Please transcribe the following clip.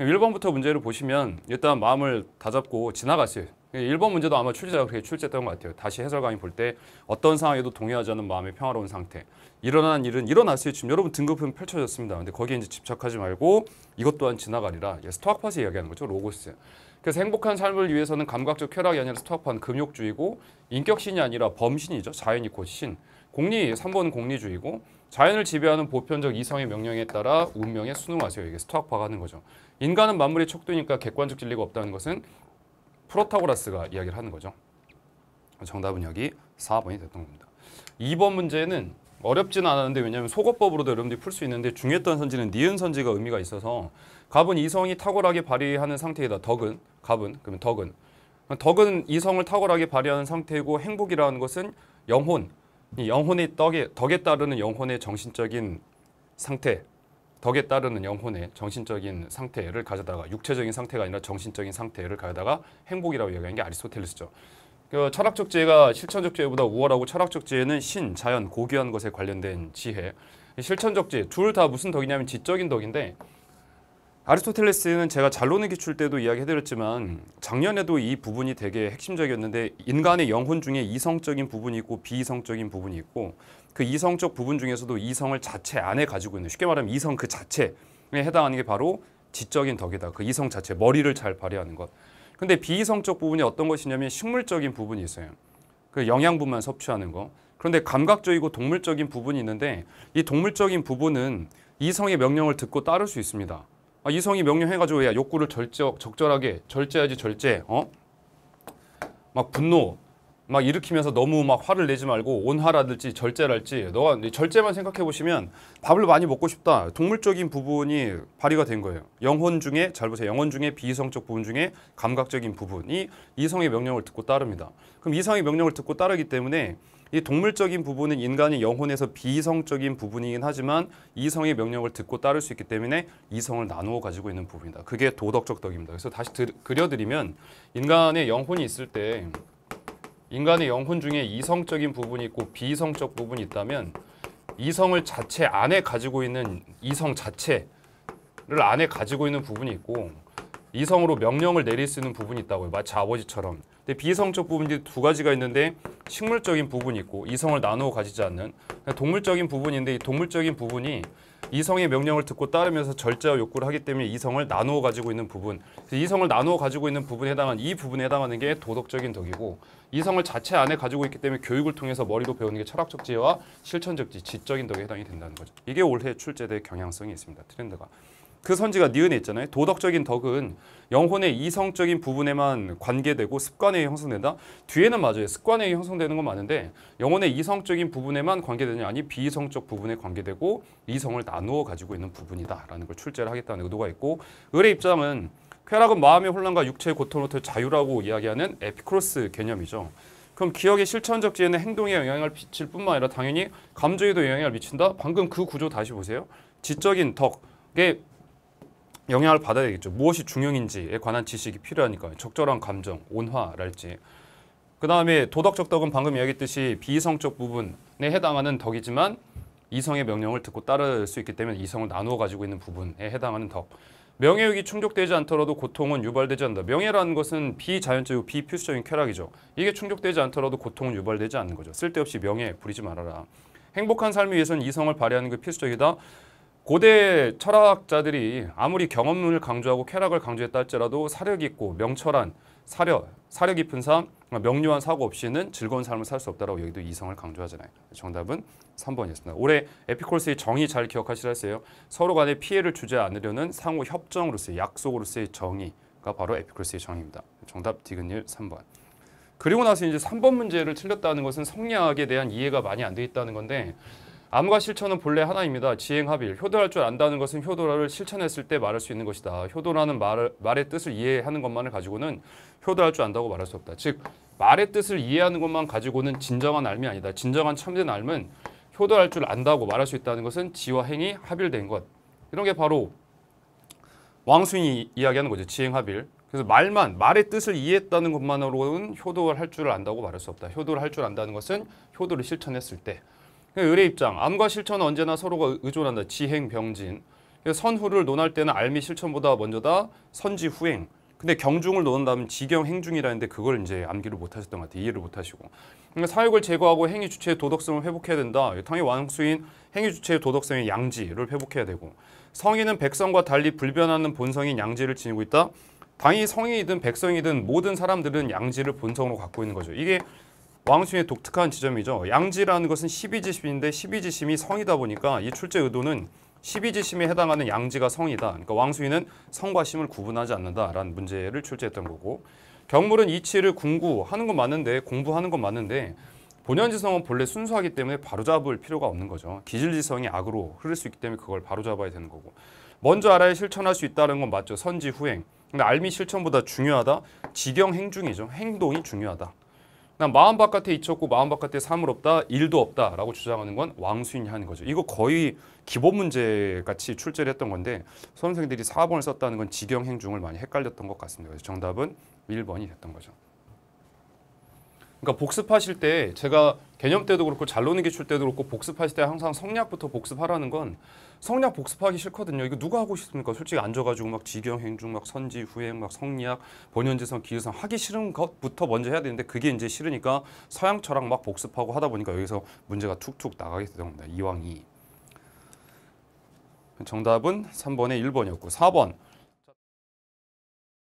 1번부터 문제를 보시면 일단 마음을 다잡고 지나갔어요. 1번 문제도 아마 출제자가 그렇게 출제했던 것 같아요. 다시 해설 강의 볼 때 어떤 상황에도 동의하지 않는 마음의 평화로운 상태. 일어난 일은 일어났어요. 지금 여러분 등급은 펼쳐졌습니다. 근데 거기에 이제 집착하지 말고 이것 또한 지나가리라. 예, 스토아파스 이야기하는 거죠. 로고스. 그래서 행복한 삶을 위해서는 감각적 쾌락이 아니라 스토아파는 금욕주의고 인격신이 아니라 범신이죠. 자연이 곧 신. 공리 3번 공리주의고 자연을 지배하는 보편적 이성의 명령에 따라 운명에 순응하세요. 이게 스토학파가 는 거죠. 인간은 만물의 척도니까 객관적 진리가 없다는 것은 프로타고라스가 이야기를 하는 거죠. 정답은 여기 4번이 됐던 겁니다. 2번 문제는 어렵지는 않았는데 왜냐하면 소거법으로도 여러분들이 풀 수 있는데 중했던 선지는 니은 선지가 의미가 있어서 갑은 이성이 탁월하게 발휘하는 상태이다. 덕은 갑은 그러면 덕은 덕은 이성을 탁월하게 발휘하는 상태고 행복이라는 것은 영혼 이 영혼의 떡에 덕에 따르는 영혼의 정신적인 상태, 덕에 따르는 영혼의 정신적인 상태를 가져다가 육체적인 상태가 아니라 정신적인 상태를 가져다가 행복이라고 이야기한 게 아리스토텔레스죠. 그 철학적 지혜가 실천적 지혜보다 우월하고 철학적 지혜는 신, 자연, 고귀한 것에 관련된 지혜. 실천적 지혜, 둘 다 무슨 덕이냐면 지적인 덕인데 아리스토텔레스는 제가 잘론의 기출 때도 이야기해드렸지만 작년에도 이 부분이 되게 핵심적이었는데 인간의 영혼 중에 이성적인 부분이 있고 비이성적인 부분이 있고 그 이성적 부분 중에서도 이성을 자체 안에 가지고 있는 쉽게 말하면 이성 그 자체에 해당하는 게 바로 지적인 덕이다. 그 이성 자체 머리를 잘 발휘하는 것. 근데 비이성적 부분이 어떤 것이냐면 식물적인 부분이 있어요. 그 영양분만 섭취하는 거. 그런데 감각적이고 동물적인 부분이 있는데 이 동물적인 부분은 이성의 명령을 듣고 따를 수 있습니다. 아, 이성이 명령해가지고 야 욕구를 절적, 적절하게 절제하지 절제 어? 막 분노 막 일으키면서 너무 막 화를 내지 말고 온화라든지 절제랄지 너가 절제만 생각해 보시면 밥을 많이 먹고 싶다 동물적인 부분이 발휘가 된 거예요 영혼 중에 잘 보세요 영혼 중에 비이성적 부분 중에 감각적인 부분이 이성의 명령을 듣고 따릅니다 그럼 이성의 명령을 듣고 따르기 때문에 이 동물적인 부분은 인간의 영혼에서 비이성적인 부분이긴 하지만 이성의 명령을 듣고 따를 수 있기 때문에 이성을 나누어 가지고 있는 부분이다. 그게 도덕적 덕입니다. 그래서 다시 드, 그려드리면 인간의 영혼이 있을 때 인간의 영혼 중에 이성적인 부분이 있고 비성적 부분이 있다면 이성을 자체 안에 가지고 있는 이성 자체를 안에 가지고 있는 부분이 있고 이성으로 명령을 내릴 수 있는 부분이 있다고요. 마치 아버지처럼 근데 비이성적 부분이 두 가지가 있는데 식물적인 부분이 있고 이성을 나누어 가지지 않는 그러니까 동물적인 부분인데 이 동물적인 부분이 이성의 명령을 듣고 따르면서 절제와 욕구를 하기 때문에 이성을 나누어 가지고 있는 부분 이성을 나누어 가지고 있는 부분에 해당한 이 부분에 해당하는 게 도덕적인 덕이고 이성을 자체 안에 가지고 있기 때문에 교육을 통해서 머리로 배우는 게 철학적 지혜와 실천적 지, 지적인 덕에 해당이 된다는 거죠 이게 올해 출제될 경향성이 있습니다 트렌드가 그 선지가 니은에 있잖아요. 도덕적인 덕은 영혼의 이성적인 부분에만 관계되고 습관에 형성된다. 뒤에는 맞아요. 습관에 형성되는 건 맞는데 영혼의 이성적인 부분에만 관계되냐 아니 비이성적 부분에 관계되고 이성을 나누어 가지고 있는 부분이다라는 걸 출제를 하겠다는 의도가 있고 을의 입장은 쾌락은 마음의 혼란과 육체의 고통으로부터 자유라고 이야기하는 에피크로스 개념이죠. 그럼 기억의 실천적 지혜는 행동에 영향을 미칠 뿐만 아니라 당연히 감정에도 영향을 미친다? 방금 그 구조 다시 보세요. 지적인 덕의 영향을 받아야 되겠죠. 무엇이 중용인지에 관한 지식이 필요하니까요. 적절한 감정, 온화랄지. 그 다음에 도덕적 덕은 방금 이야기했듯이 비이성적 부분에 해당하는 덕이지만 이성의 명령을 듣고 따를 수 있기 때문에 이성을 나누어 가지고 있는 부분에 해당하는 덕. 명예욕이 충족되지 않더라도 고통은 유발되지 않는다. 명예라는 것은 비자연적이고 비필수적인 쾌락이죠. 이게 충족되지 않더라도 고통은 유발되지 않는 거죠. 쓸데없이 명예 부리지 말아라. 행복한 삶을 위해서는 이성을 발휘하는 게 필수적이다. 고대 철학자들이 아무리 경험을 강조하고 쾌락을 강조했다 할지라도 사력 있고 명철한 사려, 사려 깊은 삶, 명료한 사고 없이는 즐거운 삶을 살 수 없다라고 여기도 이성을 강조하잖아요. 정답은 3번이었습니다. 올해 에피콜스의 정의 잘 기억하시라 했어요. 서로 간에 피해를 주지 않으려는 상호 협정으로서의 약속으로서의 정의가 바로 에피콜스의 정의입니다. 정답 디귿일 3번. 그리고 나서 이제 3번 문제를 틀렸다는 것은 성리학에 대한 이해가 많이 안 돼 있다는 건데 암과 실천은 본래 하나입니다. 지행합일. 효도할 줄 안다는 것은 효도를 실천했을 때 말할 수 있는 것이다. 효도라는 말, 말의 뜻을 이해하는 것만을 가지고는 효도할 줄 안다고 말할 수 없다. 즉 말의 뜻을 이해하는 것만 가지고는 진정한 알미 아니다. 진정한 참된 알은 효도할 줄 안다고 말할 수 있다는 것은 지와 행이 합일된 것. 이런 게 바로 왕순이 이야기하는 거죠. 지행합일. 그래서 말만 말의 뜻을 이해했다는 것만으로는 효도를 할 줄 안다고 말할 수 없다. 효도를 할 줄 안다는 것은 효도를 실천했을 때 그러니까 의뢰 입장, 암과 실천은 언제나 서로가 의존한다. 지행병진. 선후를 논할 때는 알미 실천보다 먼저다. 선지 후행. 근데 경중을 논한다면 지경 행중이라는데 그걸 이제 암기를 못 하셨던 것 같아요. 이해를 못 하시고. 그러니까 사역을 제거하고 행위 주체의 도덕성을 회복해야 된다. 당의왕수인 행위 주체의 도덕성인 양지를 회복해야 되고 성인은 백성과 달리 불변하는 본성인 양지를 지니고 있다. 당이 성인이든 백성이든 모든 사람들은 양지를 본성으로 갖고 있는 거죠. 이게 왕순의 독특한 지점이죠. 양지라는 것은 12지심인데 12지심이 성이다 보니까 이 출제 의도는 12지심에 해당하는 양지가 성이다. 그러니까 왕순이는 성과 심을 구분하지 않는다라는 문제를 출제했던 거고 경물은 이치를 공부하는건 맞는데 공부하는 건 맞는데 본연지성은 본래 순수하기 때문에 바로잡을 필요가 없는 거죠. 기질지성이 악으로 흐를 수 있기 때문에 그걸 바로잡아야 되는 거고 먼저 알아야 실천할 수 있다는 건 맞죠. 선지 후행. 근데 알미 실천보다 중요하다. 지경 행중이죠. 행동이 중요하다. 난 마음 바깥에 잊혔고 마음 바깥에 사물 없다, 일도 없다라고 주장하는 건 왕수인이 하는 거죠. 이거 거의 기본 문제 같이 출제를 했던 건데 수험생들이 4번을 썼다는 건 직영 행중을 많이 헷갈렸던 것 같습니다. 그래서 정답은 1번이 됐던 거죠. 그러니까 복습하실 때 제가 개념 때도 그렇고 잘로는 기출 때도 그렇고 복습하실 때 항상 성략부터 복습하라는 건 성략 복습하기 싫거든요. 이거 누가 하고 싶습니까? 솔직히 앉아가지고 막 지경, 행중, 막 선지, 후행, 막 성리학, 본연지성, 기유성 하기 싫은 것부터 먼저 해야 되는데 그게 이제 싫으니까 서양 철학 막 복습하고 하다 보니까 여기서 문제가 툭툭 나가게 되 됩니다. 이왕이. 정답은 3번에 1번이었고 4번.